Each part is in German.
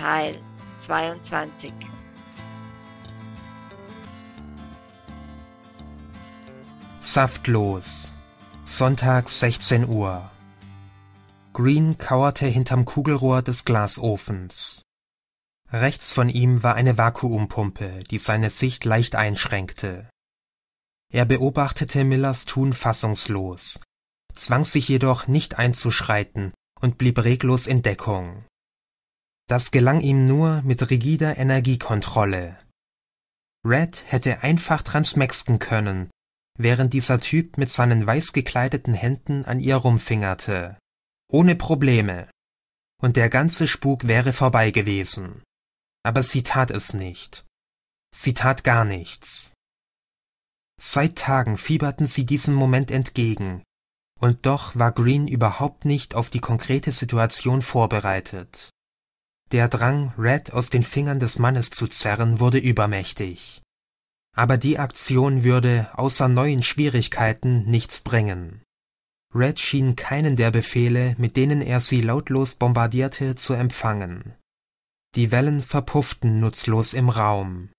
Teil 22. Saftlos. Sonntag 16 Uhr. Green kauerte hinterm Kugelrohr des Glasofens. Rechts von ihm war eine Vakuumpumpe, die seine Sicht leicht einschränkte. Er beobachtete Millers Tun fassungslos, zwang sich jedoch nicht einzuschreiten und blieb reglos in Deckung. Das gelang ihm nur mit rigider Energiekontrolle. Red hätte einfach transmexen können, während dieser Typ mit seinen weiß gekleideten Händen an ihr rumfingerte. Ohne Probleme. Und der ganze Spuk wäre vorbei gewesen. Aber sie tat es nicht. Sie tat gar nichts. Seit Tagen fieberten sie diesem Moment entgegen, und doch war Green überhaupt nicht auf die konkrete Situation vorbereitet. Der Drang, Red aus den Fingern des Mannes zu zerren, wurde übermächtig. Aber die Aktion würde, außer neuen Schwierigkeiten, nichts bringen. Red schien keinen der Befehle, mit denen er sie lautlos bombardierte, zu empfangen. Die Wellen verpufften nutzlos im Raum.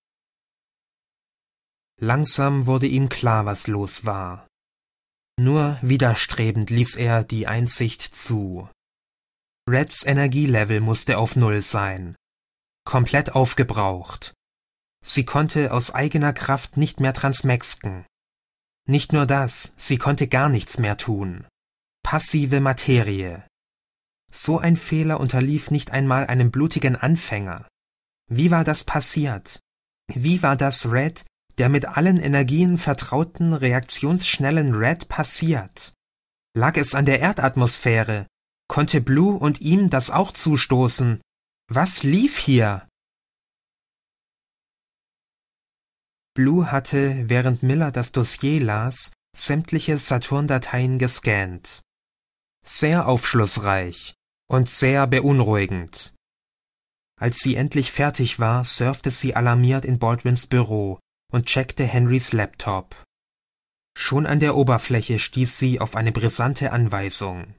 Langsam wurde ihm klar, was los war. Nur widerstrebend ließ er die Einsicht zu. Reds Energielevel musste auf Null sein. Komplett aufgebraucht. Sie konnte aus eigener Kraft nicht mehr transmexken. Nicht nur das, sie konnte gar nichts mehr tun. Passive Materie. So ein Fehler unterlief nicht einmal einem blutigen Anfänger. Wie war das passiert? Wie war das Red, der mit allen Energien vertrauten, reaktionsschnellen Red passiert? Lag es an der Erdatmosphäre, Konnte Blue und ihm das auch zustoßen? Was lief hier? Blue hatte, während Miller das Dossier las, sämtliche Saturn-Dateien gescannt. Sehr aufschlussreich und sehr beunruhigend. Als sie endlich fertig war, surfte sie alarmiert in Baldwins Büro und checkte Henrys Laptop. Schon an der Oberfläche stieß sie auf eine brisante Anweisung.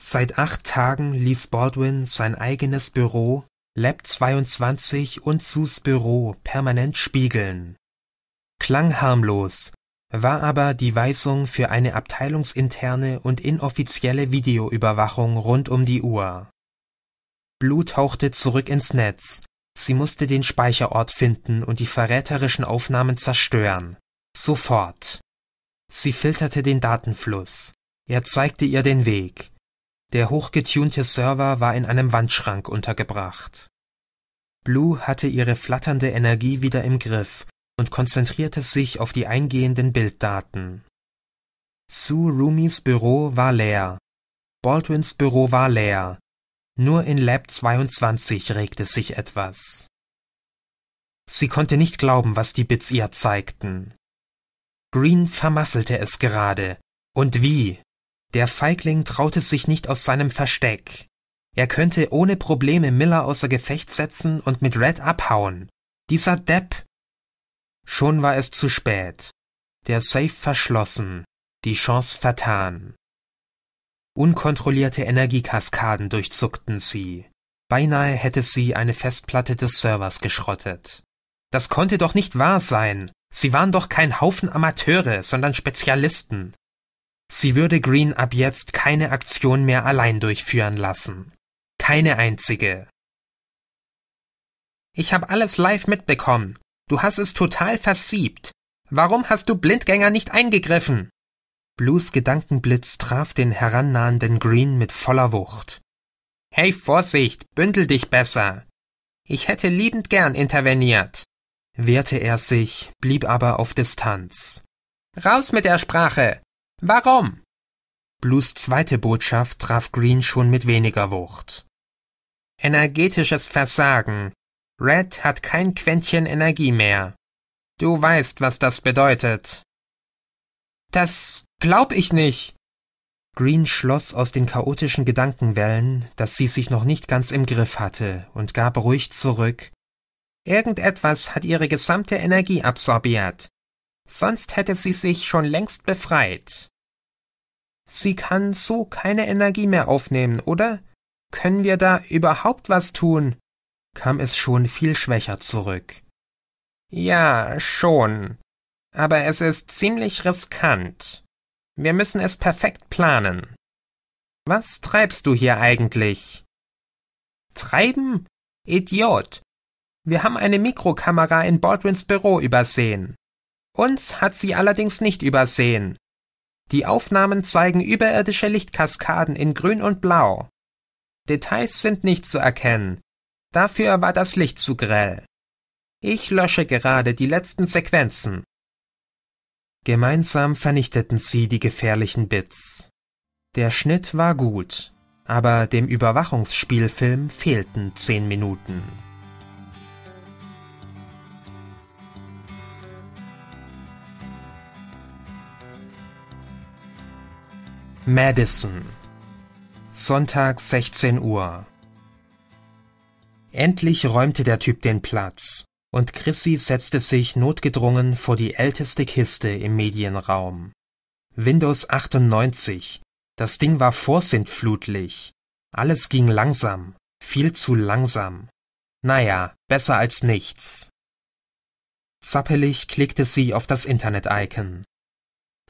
Seit acht Tagen ließ Baldwin sein eigenes Büro, Lab 22 und Sus Büro permanent spiegeln. Klang harmlos, war aber die Weisung für eine abteilungsinterne und inoffizielle Videoüberwachung rund um die Uhr. Blue tauchte zurück ins Netz. Sie musste den Speicherort finden und die verräterischen Aufnahmen zerstören. Sofort. Sie filterte den Datenfluss. Er zeigte ihr den Weg. Der hochgetunte Server war in einem Wandschrank untergebracht. Blue hatte ihre flatternde Energie wieder im Griff und konzentrierte sich auf die eingehenden Bilddaten. Sue Rumis Büro war leer. Baldwins Büro war leer. Nur in Lab 22 regte sich etwas. Sie konnte nicht glauben, was die Bits ihr zeigten. Green vermasselte es gerade. Und wie? Der Feigling traute sich nicht aus seinem Versteck. Er könnte ohne Probleme Miller außer Gefecht setzen und mit Red abhauen. Dieser Depp. Schon war es zu spät. Der Safe verschlossen, die Chance vertan. Unkontrollierte Energiekaskaden durchzuckten sie. Beinahe hätte sie eine Festplatte des Servers geschrottet. Das konnte doch nicht wahr sein. Sie waren doch kein Haufen Amateure, sondern Spezialisten. Sie würde Green ab jetzt keine Aktion mehr allein durchführen lassen, keine einzige. Ich hab alles live mitbekommen. Du hast es total versiebt. Warum hast du Blindgänger nicht eingegriffen? Blues Gedankenblitz traf den herannahenden Green mit voller Wucht. Hey, Vorsicht, bündel dich besser. Ich hätte liebend gern interveniert. Wehrte er sich, blieb aber auf Distanz. Raus mit der Sprache. Warum? Blues zweite Botschaft traf Green schon mit weniger Wucht. Energetisches Versagen. Red hat kein Quäntchen Energie mehr. Du weißt, was das bedeutet. Das glaub ich nicht. Green schloss aus den chaotischen Gedankenwellen, dass sie sich noch nicht ganz im Griff hatte, und gab ruhig zurück. Irgendetwas hat ihre gesamte Energie absorbiert sonst hätte sie sich schon längst befreit. Sie kann so keine Energie mehr aufnehmen, oder? Können wir da überhaupt was tun? kam es schon viel schwächer zurück. Ja, schon. Aber es ist ziemlich riskant. Wir müssen es perfekt planen. Was treibst du hier eigentlich? Treiben? Idiot. Wir haben eine Mikrokamera in Baldwins Büro übersehen. Uns hat sie allerdings nicht übersehen. Die Aufnahmen zeigen überirdische Lichtkaskaden in Grün und Blau. Details sind nicht zu erkennen. Dafür war das Licht zu grell. Ich lösche gerade die letzten Sequenzen. Gemeinsam vernichteten sie die gefährlichen Bits. Der Schnitt war gut, aber dem Überwachungsspielfilm fehlten zehn Minuten. Madison. Sonntag 16 Uhr. Endlich räumte der Typ den Platz und Chrissy setzte sich notgedrungen vor die älteste Kiste im Medienraum. Windows 98. Das Ding war vorsintflutlich. Alles ging langsam, viel zu langsam. Naja, besser als nichts. Zappelig klickte sie auf das Internet-Icon.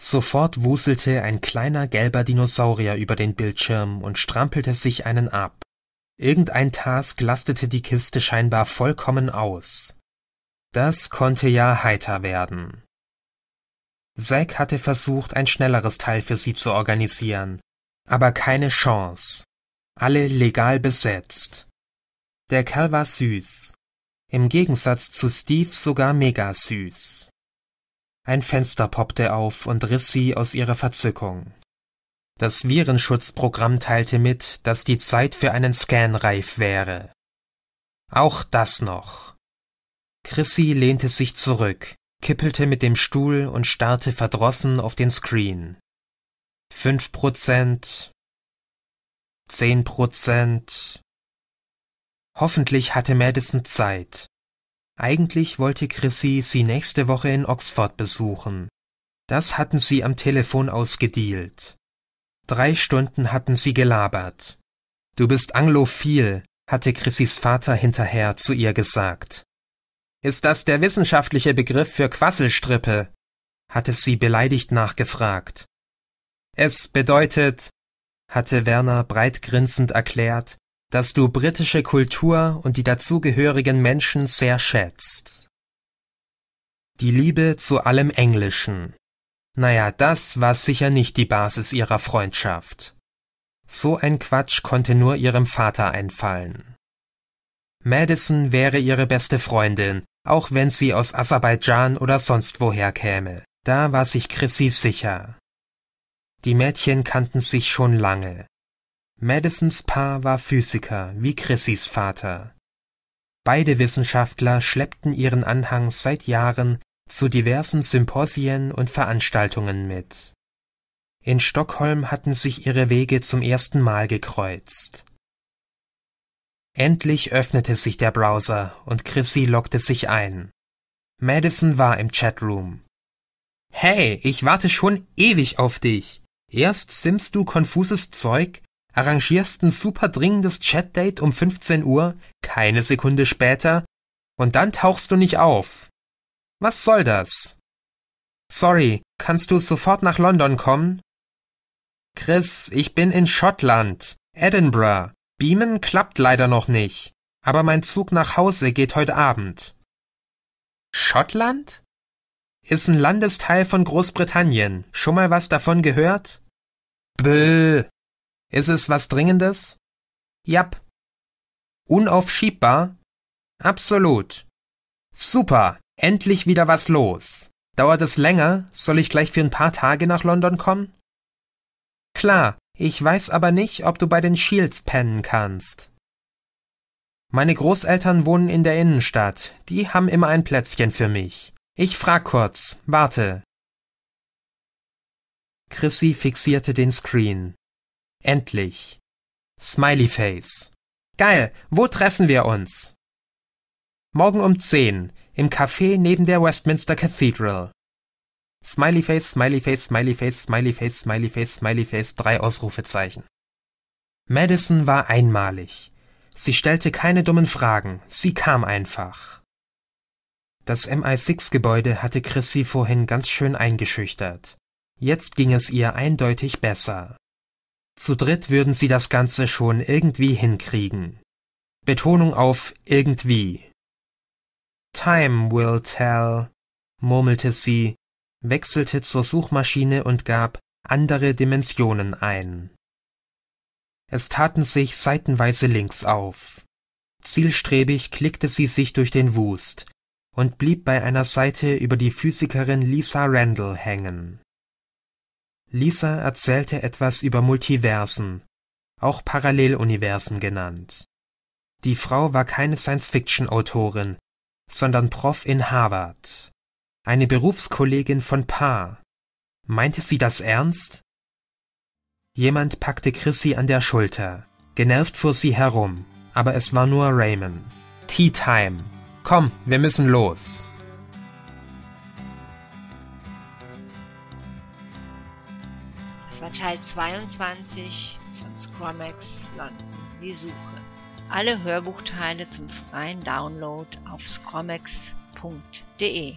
Sofort wuselte ein kleiner gelber Dinosaurier über den Bildschirm und strampelte sich einen ab. Irgendein Task lastete die Kiste scheinbar vollkommen aus. Das konnte ja heiter werden. Zack hatte versucht, ein schnelleres Teil für sie zu organisieren, aber keine Chance. Alle legal besetzt. Der Kerl war süß. Im Gegensatz zu Steve sogar mega süß. Ein Fenster poppte auf und riss sie aus ihrer Verzückung. Das Virenschutzprogramm teilte mit, dass die Zeit für einen Scan reif wäre. Auch das noch. Chrissy lehnte sich zurück, kippelte mit dem Stuhl und starrte verdrossen auf den Screen. Fünf Prozent, zehn Prozent. Hoffentlich hatte Madison Zeit. Eigentlich wollte Chrissy sie nächste Woche in Oxford besuchen. Das hatten sie am Telefon ausgedealt. Drei Stunden hatten sie gelabert. Du bist anglophil, hatte Chrissys Vater hinterher zu ihr gesagt. Ist das der wissenschaftliche Begriff für Quasselstrippe? hatte sie beleidigt nachgefragt. Es bedeutet, hatte Werner breit grinsend erklärt, dass du britische Kultur und die dazugehörigen Menschen sehr schätzt. Die Liebe zu allem Englischen. Naja, das war sicher nicht die Basis ihrer Freundschaft. So ein Quatsch konnte nur ihrem Vater einfallen. Madison wäre ihre beste Freundin, auch wenn sie aus Aserbaidschan oder sonst woher käme. Da war sich Chrissy sicher. Die Mädchen kannten sich schon lange. Madisons Paar war Physiker wie Chrissys Vater. Beide Wissenschaftler schleppten ihren Anhang seit Jahren zu diversen Symposien und Veranstaltungen mit. In Stockholm hatten sich ihre Wege zum ersten Mal gekreuzt. Endlich öffnete sich der Browser und Chrissy lockte sich ein. Madison war im Chatroom. Hey, ich warte schon ewig auf dich. Erst simmst du konfuses Zeug, arrangierst ein super dringendes Chat-Date um 15 Uhr, keine Sekunde später, und dann tauchst du nicht auf. Was soll das? Sorry, kannst du sofort nach London kommen? Chris, ich bin in Schottland, Edinburgh. Beamen klappt leider noch nicht, aber mein Zug nach Hause geht heute Abend. Schottland? Ist ein Landesteil von Großbritannien. Schon mal was davon gehört? Bäh, ist es was Dringendes? Jap. Unaufschiebbar? Absolut. Super, endlich wieder was los. Dauert es länger? Soll ich gleich für ein paar Tage nach London kommen? Klar, ich weiß aber nicht, ob du bei den Shields pennen kannst. Meine Großeltern wohnen in der Innenstadt, die haben immer ein Plätzchen für mich. Ich frag kurz, warte. Chrissy fixierte den Screen. Endlich! Smileyface Geil, wo treffen wir uns? Morgen um 10 im Café neben der Westminster Cathedral. Smileyface, Smileyface, Smileyface, Smileyface, Smileyface, Smileyface, drei Ausrufezeichen. Madison war einmalig. Sie stellte keine dummen Fragen, sie kam einfach. Das MI6-Gebäude hatte Chrissy vorhin ganz schön eingeschüchtert. Jetzt ging es ihr eindeutig besser. Zu dritt würden sie das Ganze schon irgendwie hinkriegen. Betonung auf irgendwie. Time will tell, murmelte sie, wechselte zur Suchmaschine und gab andere Dimensionen ein. Es taten sich seitenweise Links auf. Zielstrebig klickte sie sich durch den Wust und blieb bei einer Seite über die Physikerin Lisa Randall hängen. Lisa erzählte etwas über Multiversen, auch Paralleluniversen genannt. Die Frau war keine Science-Fiction-Autorin, sondern Prof in Harvard. Eine Berufskollegin von Paar. Meinte sie das ernst? Jemand packte Chrissy an der Schulter. Genervt fuhr sie herum, aber es war nur Raymond. Tea Time. Komm, wir müssen los. Das war Teil 22 von Scromax London. Die Suche. Alle Hörbuchteile zum freien Download auf scromax.de.